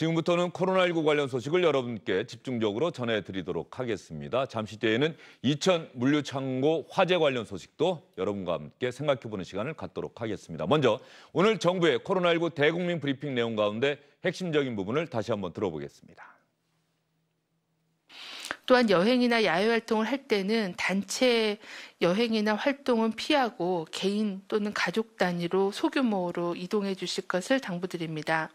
지금부터는 코로나19 관련 소식을 여러분께 집중적으로 전해드리도록 하겠습니다. 잠시 뒤에는 이천 물류창고 화재 관련 소식도 여러분과 함께 생각해보는 시간을 갖도록 하겠습니다. 먼저 오늘 정부의 코로나19 대국민 브리핑 내용 가운데 핵심적인 부분을 다시 한번 들어보겠습니다. 또한 여행이나 야외 활동을 할 때는 단체 여행이나 활동은 피하고 개인 또는 가족 단위로 소규모로 이동해 주실 것을 당부드립니다.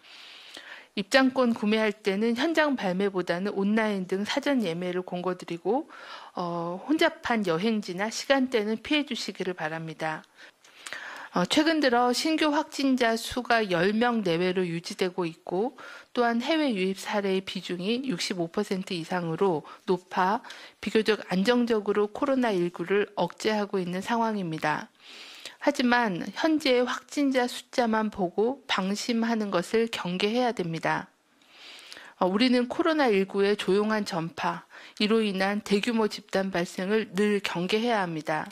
입장권 구매할 때는 현장 발매보다는 온라인 등 사전 예매를 권고드리고 어, 혼잡한 여행지나 시간대는 피해 주시기를 바랍니다. 어, 최근 들어 신규 확진자 수가 10명 내외로 유지되고 있고 또한 해외 유입 사례의 비중이 65% 이상으로 높아 비교적 안정적으로 코로나19를 억제하고 있는 상황입니다. 하지만 현재의 확진자 숫자만 보고 방심하는 것을 경계해야 됩니다. 어, 우리는 코로나19의 조용한 전파, 이로 인한 대규모 집단 발생을 늘 경계해야 합니다.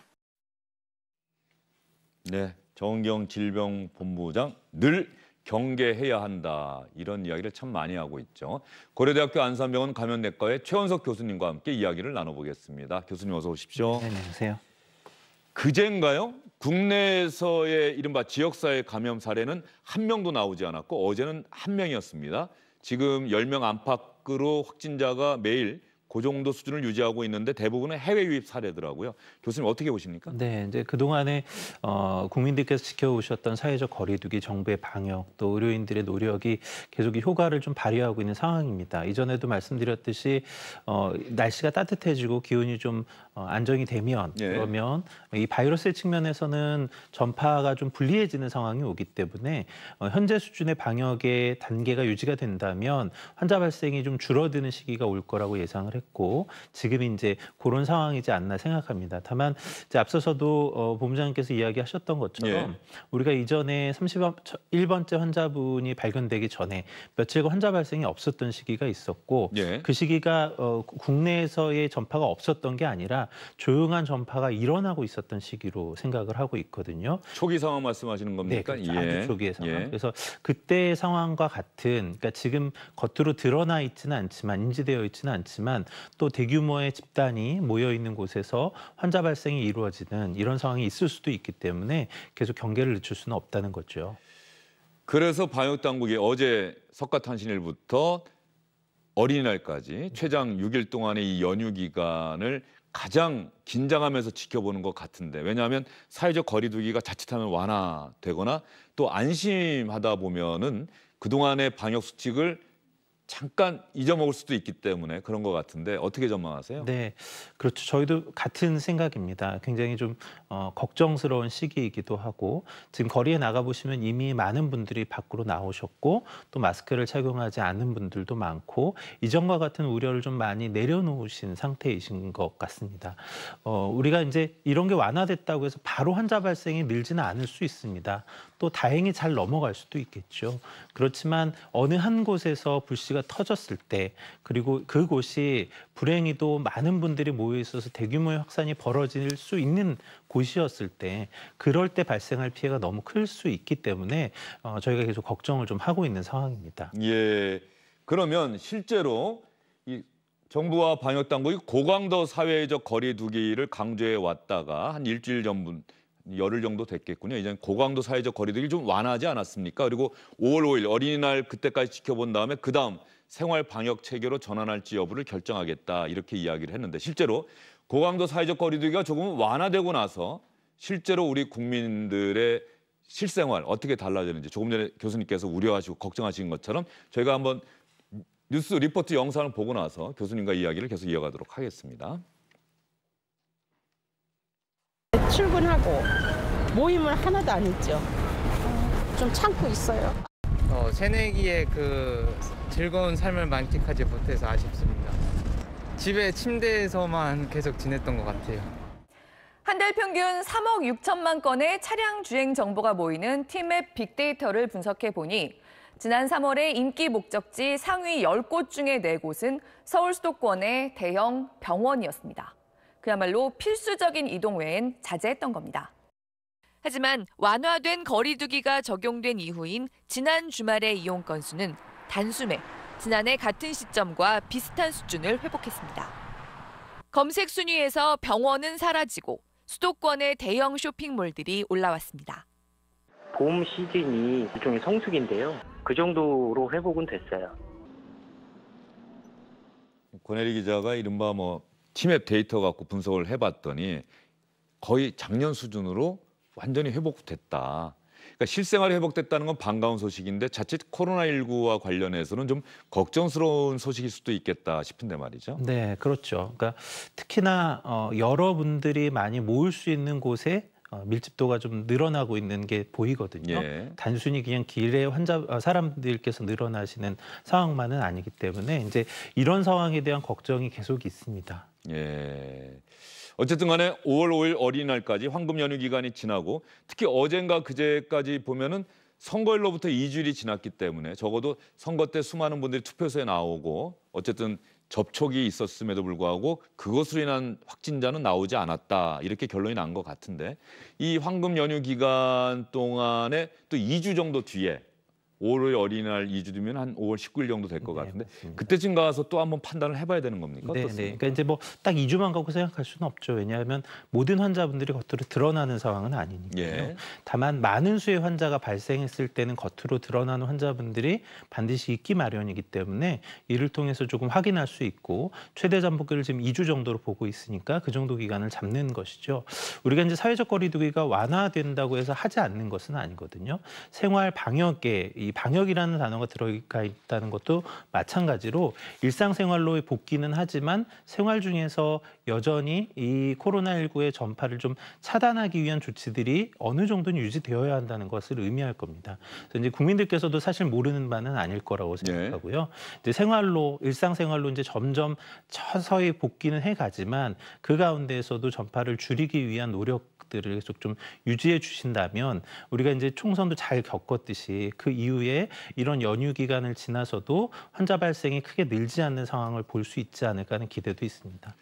네, 정경 질병본부장 늘 경계해야 한다 이런 이야기를 참 많이 하고 있죠. 고려대학교 안산병원 감염내과의 최원석 교수님과 함께 이야기를 나눠보겠습니다. 교수님 어서 오십시오. 네, 안녕하세요. 네, 그젠가요? 국내에서의 이른바 지역사회 감염 사례는 한 명도 나오지 않았고 어제는 한 명이었습니다. 지금 10명 안팎으로 확진자가 매일 그 정도 수준을 유지하고 있는데 대부분은 해외 유입 사례더라고요. 교수님 어떻게 보십니까? 네, 이제 그동안에 어, 국민들께서 지켜오셨던 사회적 거리두기, 정부의 방역, 또 의료인들의 노력이 계속 효과를 좀 발휘하고 있는 상황입니다. 이전에도 말씀드렸듯이 어, 날씨가 따뜻해지고 기온이 좀 어, 안정이 되면 예. 그러면 이 바이러스의 측면에서는 전파가 좀 불리해지는 상황이 오기 때문에 어, 현재 수준의 방역의 단계가 유지가 된다면 환자 발생이 좀 줄어드는 시기가 올 거라고 예상을 했 했고 지금 이제 그런 상황이지 않나 생각합니다. 다만 이제 앞서서도 어, 본부장님께서 이야기하셨던 것처럼 예. 우리가 이전에 31번째 환자분이 발견되기 전에 며칠간 환자 발생이 없었던 시기가 있었고 예. 그 시기가 어, 국내에서의 전파가 없었던 게 아니라 조용한 전파가 일어나고 있었던 시기로 생각을 하고 있거든요. 초기 상황 말씀하시는 겁니까? 네, 그렇 예. 초기의 상황. 예. 그래서 그때 상황과 같은 그러니까 지금 겉으로 드러나 있지는 않지만 인지되어 있지는 않지만 또 대규모의 집단이 모여 있는 곳에서 환자 발생이 이루어지는 이런 상황이 있을 수도 있기 때문에 계속 경계를 늦출 수는 없다는 거죠. 그래서 방역 당국이 어제 석가탄신일부터 어린이날까지 최장 6일 동안의 이 연휴 기간을 가장 긴장하면서 지켜보는 것 같은데 왜냐하면 사회적 거리두기가 자칫하면 완화되거나 또 안심하다 보면은 그동안의 방역 수칙을 잠깐 잊어먹을 수도 있기 때문에 그런 것 같은데 어떻게 전망하세요? 네, 그렇죠. 저희도 같은 생각입니다. 굉장히 좀 어, 걱정스러운 시기이기도 하고 지금 거리에 나가 보시면 이미 많은 분들이 밖으로 나오셨고 또 마스크를 착용하지 않은 분들도 많고 이전과 같은 우려를 좀 많이 내려놓으신 상태이신 것 같습니다. 어, 우리가 이제 이런 게 완화됐다고 해서 바로 환자 발생이 늘지는 않을 수 있습니다. 또 다행히 잘 넘어갈 수도 있겠죠. 그렇지만 어느 한 곳에서 불씨 이슈가 터졌을 때 그리고 그곳이 불행히도 많은 분들이 모여 있어서 대규모의 확산이 벌어질 수 있는 곳이었을 때 그럴 때 발생할 피해가 너무 클 수 있기 때문에 어, 저희가 계속 걱정을 좀 하고 있는 상황입니다. 예. 그러면 실제로 이 정부와 방역 당국이 고강도 사회적 거리두기를 강조해 왔다가 한 일주일 전분 열흘 정도 됐겠군요. 이제 고강도 사회적 거리두기를 좀 완화하지 않았습니까? 그리고 5월 5일 어린이날 그때까지 지켜본 다음에 그다음 생활 방역 체계로 전환할지 여부를 결정하겠다 이렇게 이야기를 했는데 실제로 고강도 사회적 거리두기가 조금 완화되고 나서 실제로 우리 국민들의 실생활 어떻게 달라졌는지 조금 전에 교수님께서 우려하시고 걱정하신 것처럼 저희가 한번 뉴스 리포트 영상을 보고 나서 교수님과 이야기를 계속 이어가도록 하겠습니다. 출근하고 모임을 하나도 안 했죠. 좀 참고 있어요. 어, 새내기의 그 즐거운 삶을 만끽하지 못해서 아쉽습니다. 집에 침대에서만 계속 지냈던 것 같아요. 한 달 평균 3억 6천만 건의 차량 주행 정보가 모이는 팀맵 빅데이터를 분석해 보니 지난 3월에 인기 목적지 상위 10곳 중에 4곳은 서울 수도권의 대형 병원이었습니다. 그야말로 필수적인 이동 외엔 자제했던 겁니다. 하지만 완화된 거리두기가 적용된 이후인 지난 주말의 이용 건수는 단숨에 지난해 같은 시점과 비슷한 수준을 회복했습니다. 검색 순위에서 병원은 사라지고 수도권의 대형 쇼핑몰들이 올라왔습니다. 봄 시즌이 일종의 성수인데요그 정도로 회복은 됐어요. 권혜리 기자가 이른바 뭐 티맵 데이터 갖고 분석을 해봤더니 거의 작년 수준으로 완전히 회복됐다. 그러니까 실생활이 회복됐다는 건 반가운 소식인데 자칫 코로나19와 관련해서는 좀 걱정스러운 소식일 수도 있겠다 싶은데 말이죠. 네, 그렇죠. 그러니까 특히나 어, 여러분들이 많이 모을수 있는 곳에 어, 밀집도가 좀 늘어나고 있는 게 보이거든요. 예. 단순히 그냥 길에 환자 어, 사람들께서 늘어나시는 상황만은 아니기 때문에 이제 이런 상황에 대한 걱정이 계속 있습니다. 예. 어쨌든 간에 5월 5일 어린이날까지 황금 연휴 기간이 지나고 특히 어젠가 그제까지 보면은 선거일로부터 2주일이 지났기 때문에 적어도 선거 때 수많은 분들이 투표소에 나오고 어쨌든 접촉이 있었음에도 불구하고 그것으로 인한 확진자는 나오지 않았다 이렇게 결론이 난 것 같은데 이 황금 연휴 기간 동안에 또 2주 정도 뒤에 5월 어린이날 2주 뒤면 한 5월 19일 정도 될것 네, 같은데 네, 그때쯤 가서 또 한번 판단을 해봐야 되는 겁니까? 네, 네. 그러니까 이제 뭐 딱 2주만 갖고 생각할 수는 없죠. 왜냐하면 모든 환자분들이 겉으로 드러나는 상황은 아니니까요. 예. 다만 많은 수의 환자가 발생했을 때는 겉으로 드러나는 환자분들이 반드시 있기 마련이기 때문에 이를 통해서 조금 확인할 수 있고 최대 잠복기를 지금 2주 정도로 보고 있으니까 그 정도 기간을 잡는 것이죠. 우리가 이제 사회적 거리두기가 완화된다고 해서 하지 않는 것은 아니거든요. 생활 방역에 이 방역이라는 단어가 들어가 있다는 것도 마찬가지로 일상생활로의 복귀는 하지만 생활 중에서 여전히 이 코로나19의 전파를 좀 차단하기 위한 조치들이 어느 정도는 유지되어야 한다는 것을 의미할 겁니다. 그래서 이제 국민들께서도 사실 모르는 바는 아닐 거라고 네. 생각하고요. 네. 이제 생활로 일상생활로 이제 점점 서서히 복귀는 해가지만 그 가운데에서도 전파를 줄이기 위한 노력들을 계속 좀 유지해 주신다면 우리가 이제 총선도 잘 겪었듯이 그 이후에 이후에 이런 연휴 기간을 지나서도 환자 발생이 크게 늘지 않는 상황을 볼 수 있지 않을까 하는 기대도 있습니다.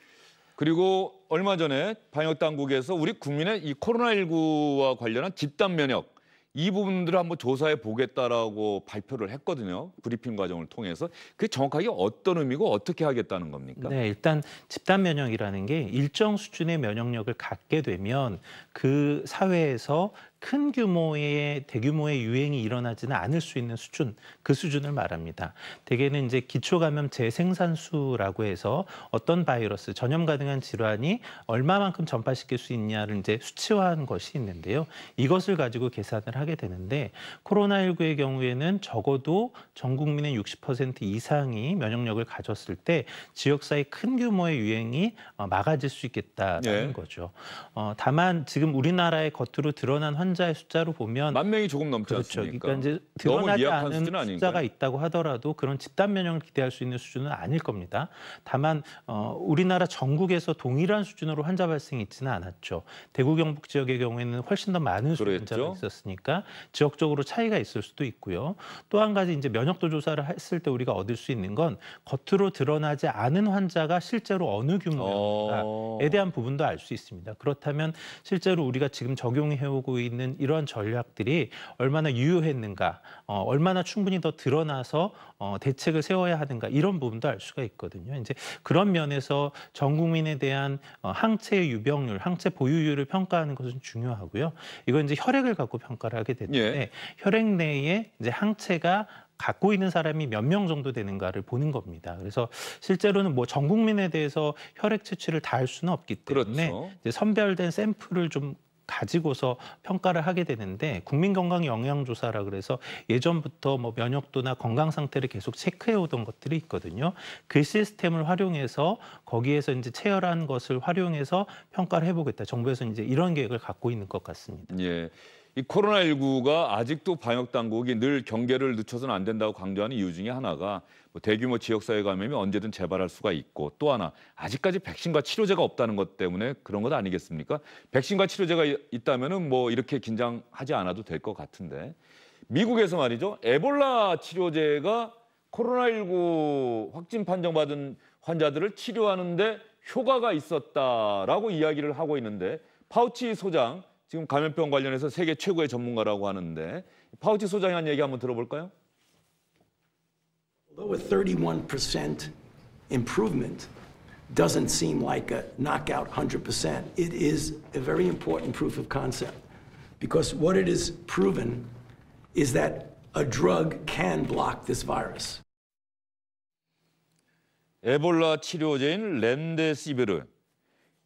그리고 얼마 전에 방역 당국에서 우리 국민의 이 코로나19와 관련한 집단 면역 이 부분들을 한번 조사해 보겠다라고 발표를 했거든요. 브리핑 과정을 통해서. 그게 정확하게 어떤 의미고 어떻게 하겠다는 겁니까? 네, 일단 집단 면역이라는 게 일정 수준의 면역력을 갖게 되면 그 사회에서 큰 규모의 대규모의 유행이 일어나지는 않을 수 있는 수준 그 수준을 말합니다. 대개는 이제 기초 감염 재생산수라고 해서 어떤 바이러스 전염 가능한 질환이 얼마만큼 전파시킬 수 있냐를 이제 수치화한 것이 있는데요. 이것을 가지고 계산을 하게 되는데 코로나19의 경우에는 적어도 전 국민의 60% 이상이 면역력을 가졌을 때 지역사회 큰 규모의 유행이 어, 막아질 수 있겠다는 네. 예. 거죠. 어, 다만 지금 우리나라의 겉으로 드러난 환 확진자의 숫자로 보면 만 명이 조금 넘지 그렇죠. 그러니까 않습니까? 그러니까 이제 드러나지 않은 숫자가 아닌가요? 있다고 하더라도 그런 집단 면역을 기대할 수 있는 수준은 아닐 겁니다. 다만 어, 우리나라 전국에서 동일한 수준으로 환자 발생이 있지는 않았죠. 대구 경북 지역의 경우에는 훨씬 더 많은 수 환자가 있었으니까 지역적으로 차이가 있을 수도 있고요. 또 한 가지 이제 면역도 조사를 했을 때 우리가 얻을 수 있는 건 겉으로 드러나지 않은 환자가 실제로 어느 규모에 어. 대한 부분도 알 수 있습니다. 그렇다면 실제로 우리가 지금 적용해오고 있는 있는 이러한 전략들이 얼마나 유효했는가, 어, 얼마나 충분히 더 드러나서 어, 대책을 세워야 하는가 이런 부분도 알 수가 있거든요. 이제 그런 면에서 전 국민에 대한 어, 항체 유병률, 항체 보유율을 평가하는 것은 중요하고요. 이건 이제 혈액을 갖고 평가를 하게 되는데 예. 혈액 내에 이제 항체가 갖고 있는 사람이 몇 명 정도 되는가를 보는 겁니다. 그래서 실제로는 뭐 전 국민에 대해서 혈액 채취를 다 할 수는 없기 때문에 그렇죠. 이제 선별된 샘플을 좀 가지고서 평가를 하게 되는데 국민건강 영양조사라 그래서 예전부터 뭐 면역도나 건강 상태를 계속 체크해 오던 것들이 있거든요. 그 시스템을 활용해서 거기에서 이제 체열한 것을 활용해서 평가를 해보겠다. 정부에서 이제 이런 계획을 갖고 있는 것 같습니다. 예. 이 코로나19가 아직도 방역 당국이 늘 경계를 늦춰서는 안 된다고 강조하는 이유 중에 하나가 뭐 대규모 지역사회 감염이 언제든 재발할 수가 있고 또 하나 아직까지 백신과 치료제가 없다는 것 때문에 그런 것 아니겠습니까? 백신과 치료제가 있다면은 뭐 이렇게 긴장하지 않아도 될 것 같은데 미국에서 말이죠 에볼라 치료제가 코로나19 확진 판정받은 환자들을 치료하는데 효과가 있었다라고 이야기를 하고 있는데 파우치 소장 지금 감염병 관련해서 세계 최고의 전문가라고 하는데 파우치 소장이 한 얘기 한번 들어볼까요? Although a 31% improvement doesn't seem like a knockout 100%, it is a very important proof of concept because what it is proven is that a drug can block this virus. 에볼라 치료제인 렌데시비르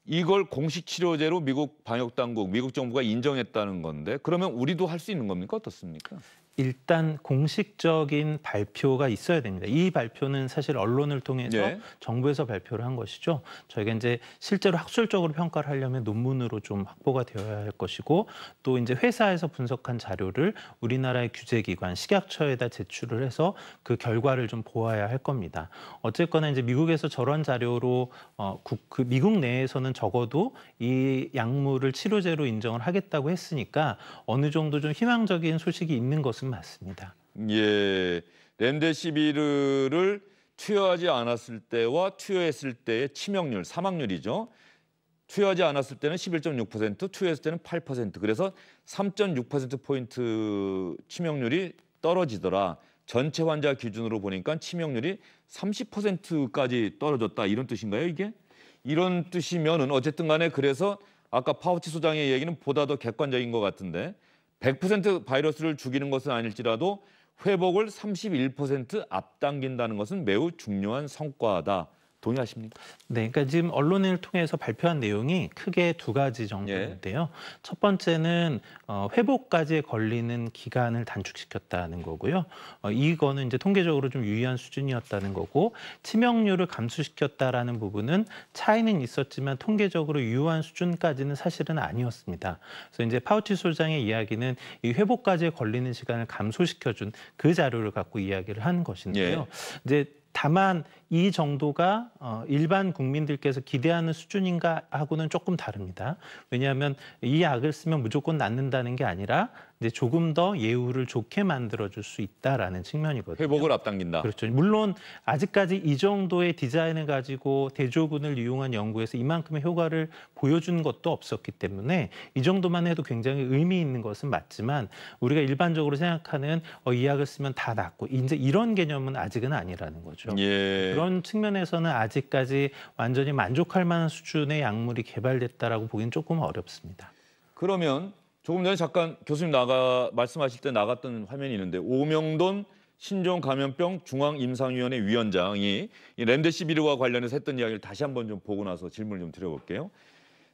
이걸 공식 치료제로 미국 방역 당국, 미국 정부가 인정했다는 건데 그러면 우리도 할 수 있는 겁니까? 어떻습니까? 일단 공식적인 발표가 있어야 됩니다. 이 발표는 사실 언론을 통해서 네. 정부에서 발표를 한 것이죠. 저희가 이제 실제로 학술적으로 평가를 하려면 논문으로 좀 확보가 되어야 할 것이고 또 이제 회사에서 분석한 자료를 우리나라의 규제기관 식약처에다 제출을 해서 그 결과를 좀 보아야 할 겁니다. 어쨌거나 이제 미국에서 저런 자료로 어, 국, 그 미국 내에서는 적어도 이 약물을 치료제로 인정을 하겠다고 했으니까 어느 정도 좀 희망적인 소식이 있는 것은 것은 맞습니다. 예, 렘데시비르를 투여하지 않았을 때와 투여했을 때의 치명률, 사망률이죠. 투여하지 않았을 때는 11.6%, 투여했을 때는 8%. 그래서 3.6%포인트 치명률이 떨어지더라. 전체 환자 기준으로 보니까 치명률이 30%까지 떨어졌다. 이런 뜻인가요, 이게? 이런 뜻이면은 어쨌든 간에 그래서 아까 파우치 소장의 얘기는 보다 더 객관적인 것 같은데 100% 바이러스를 죽이는 것은 아닐지라도 회복을 31% 앞당긴다는 것은 매우 중요한 성과다. 동의하십니까? 네, 그러니까 지금 언론을 통해서 발표한 내용이 크게 두 가지 정도인데요. 예. 첫 번째는 어, 회복까지 걸리는 기간을 단축시켰다는 거고요. 어, 이거는 이제 통계적으로 좀 유의한 수준이었다는 거고 치명률을 감소시켰다라는 부분은 차이는 있었지만 통계적으로 유효한 수준까지는 사실은 아니었습니다. 그래서 이제 파우치 소장의 이야기는 이 회복까지 걸리는 시간을 감소시켜준 그 자료를 갖고 이야기를 한 것인데요. 예. 이제 다만 이 정도가 어, 일반 국민들께서 기대하는 수준인가 하고는 조금 다릅니다. 왜냐하면 이 약을 쓰면 무조건 낫는다는 게 아니라 이제 조금 더 예후를 좋게 만들어줄 수 있다라는 측면이거든요. 회복을 앞당긴다. 그렇죠. 물론 아직까지 이 정도의 디자인을 가지고 대조군을 이용한 연구에서 이만큼의 효과를 보여준 것도 없었기 때문에 이 정도만 해도 굉장히 의미 있는 것은 맞지만 우리가 일반적으로 생각하는 어, 이 약을 쓰면 다 낫고 이제 이런 개념은 아직은 아니라는 거죠. 예. 그런 측면에서는 아직까지 완전히 만족할 만한 수준의 약물이 개발됐다라고 보기는 조금 어렵습니다. 그러면 조금 전에 잠깐 교수님 나가 말씀하실 때 나갔던 화면이 있는데 오명돈 신종 감염병 중앙 임상위원회 위원장이 렘데시비르와 관련해서 했던 이야기를 다시 한번 좀 보고 나서 질문을 좀 드려볼게요.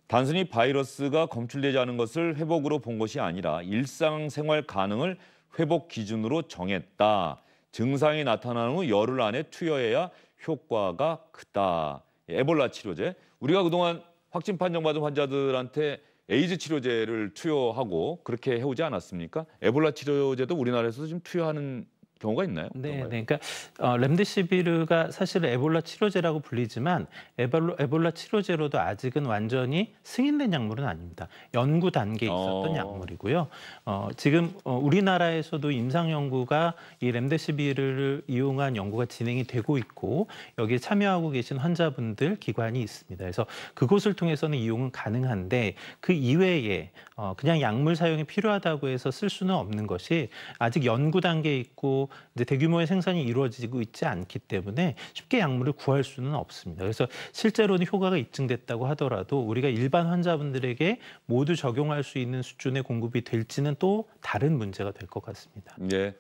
단순히 바이러스가 검출되지 않은 것을 회복으로 본 것이 아니라 일상생활 가능을 회복 기준으로 정했다. 증상이 나타나후 열흘 안에 투여해야 효과가 크다. 예, 에볼라 치료제. 우리가 그동안 확진 판정받은 환자들한테 에이즈 치료제를 투여하고 그렇게 해오지 않았습니까? 에볼라 치료제도 우리나라에서 지금 투여하는 경우가 있나요? 네, 네. 그러니까 어, 렘데시비르가 사실 에볼라 치료제라고 불리지만 에볼라, 에볼라 치료제로도 아직은 완전히 승인된 약물은 아닙니다. 연구 단계에 어. 있었던 어. 약물이고요. 어, 지금 어, 우리나라에서도 임상 연구가 이 렘데시비르를 이용한 연구가 진행이 되고 있고 여기에 참여하고 계신 환자분들 기관이 있습니다. 그래서 그곳을 통해서는 이용은 가능한데 그 이외에 어, 그냥 약물 사용이 필요하다고 해서 쓸 수는 없는 것이 아직 연구 단계에 있고 이제 대규모의 생산이 이루어지고 있지 않기 때문에 쉽게 약물을 구할 수는 없습니다. 그래서 실제로는 효과가 입증됐다고 하더라도 우리가 일반 환자분들에게 모두 적용할 수 있는 수준의 공급이 될지는 또 다른 문제가 될 것 같습니다. 예.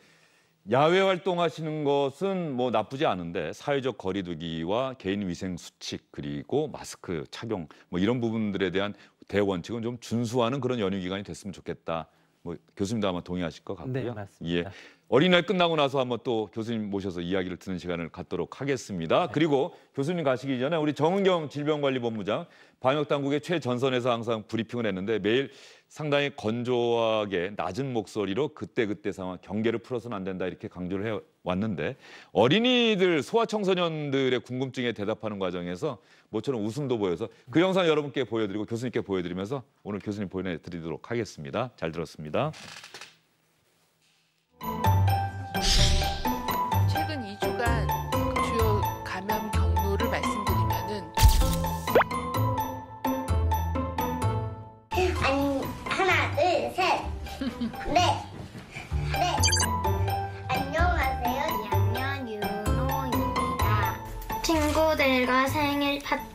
야외 활동하시는 것은 뭐 나쁘지 않은데 사회적 거리두기와 개인 위생 수칙 그리고 마스크 착용 뭐 이런 부분들에 대한 대원칙은 좀 준수하는 그런 연휴 기간이 됐으면 좋겠다. 뭐 교수님도 아마 동의하실 것 같고요. 네, 맞습니다. 예. 어린이날 끝나고 나서 한번 또 교수님 모셔서 이야기를 듣는 시간을 갖도록 하겠습니다. 네. 그리고 교수님 가시기 전에 우리 정은경 질병관리본부장 방역당국의 최전선에서 항상 브리핑을 했는데 매일 상당히 건조하게 낮은 목소리로 그때그때 상황 경계를 풀어서는 안 된다 이렇게 강조를 해왔는데 어린이들 소아청소년들의 궁금증에 대답하는 과정에서 모처럼 웃음도 보여서 그 영상 여러분께 보여드리고 교수님께 보여드리면서 오늘 교수님 보내드리도록 하겠습니다. 잘 들었습니다.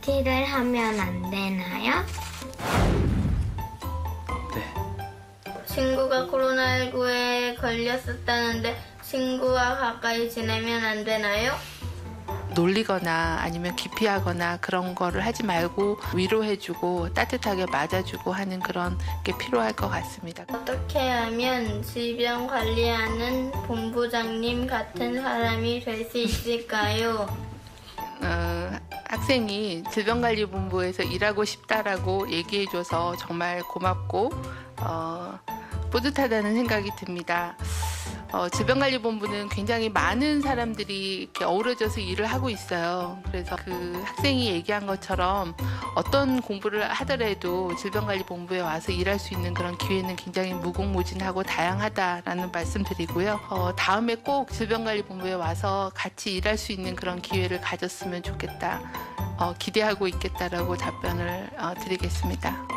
파티를 하면 안 되나요? 네. 친구가 코로나19에 걸렸었다는데 친구와 가까이 지내면 안 되나요? 놀리거나 아니면 기피하거나 그런 거를 하지 말고 위로해주고 따뜻하게 맞아주고 하는 그런 게 필요할 것 같습니다. 어떻게 하면 질병 관리하는 본부장님 같은 사람이 될 수 있을까요? 어, 학생이 질병관리본부에서 일하고 싶다라고 얘기해줘서 정말 고맙고 어, 뿌듯하다는 생각이 듭니다. 어, 질병관리본부는 굉장히 많은 사람들이 이렇게 어우러져서 일을 하고 있어요. 그래서 그 학생이 얘기한 것처럼 어떤 공부를 하더라도 질병관리본부에 와서 일할 수 있는 그런 기회는 굉장히 무궁무진하고 다양하다라는 말씀드리고요. 어, 다음에 꼭 질병관리본부에 와서 같이 일할 수 있는 그런 기회를 가졌으면 좋겠다. 어, 기대하고 있겠다라고 답변을 어, 드리겠습니다.